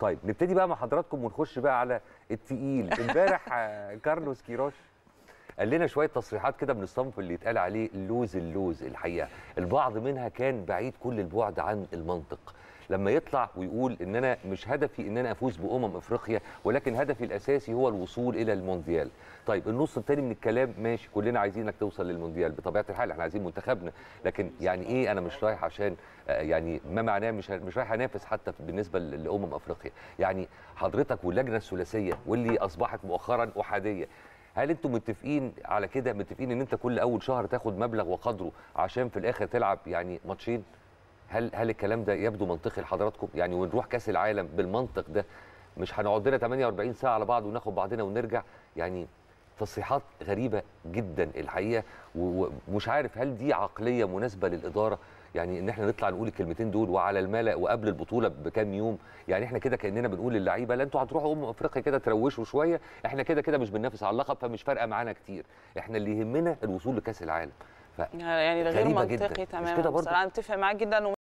طيب نبتدي بقى مع حضراتكم ونخش بقى على التقيل امبارح آه، كارلوس كيروش قال لنا شويه تصريحات كده من الصنف اللي يتقال عليه لوز اللوز الحقيقه البعض منها كان بعيد كل البعد عن المنطق لما يطلع ويقول ان انا مش هدفي ان انا افوز بامم افريقيا ولكن هدفي الاساسي هو الوصول الى المونديال طيب النص الثاني من الكلام ماشي كلنا عايزينك توصل للمونديال بطبيعه الحال احنا عايزين منتخبنا لكن يعني ايه انا مش رايح عشان آه، يعني ما معناه مش مش رايح انافس حتى بالنسبه لامم افريقيا يعني حضرتك واللجنه الثلاثيه واللي اصبحت مؤخرا احاديه هل انتم متفقين على كده متفقين ان انت كل اول شهر تاخد مبلغ وقدره عشان في الاخر تلعب يعني ماتشين هل هل الكلام ده يبدو منطقي لحضراتكم يعني ونروح كاس العالم بالمنطق ده مش هنقعد لنا 48 ساعه على بعض وناخد بعضنا ونرجع يعني تصريحات غريبه جدا الحقيقه ومش عارف هل دي عقليه مناسبه للاداره يعني ان احنا نطلع نقول الكلمتين دول وعلى الملأ وقبل البطوله بكام يوم يعني احنا كده كاننا بنقول للعيبه لا انتوا هتروحوا ام افريقيا كده تروشوا شويه احنا كده كده مش بننافس على اللقب فمش فارقه معانا كتير احنا اللي يهمنا الوصول لكاس العالم ف... يعني ده غير منطقي تماما انا اتفق معاك جدا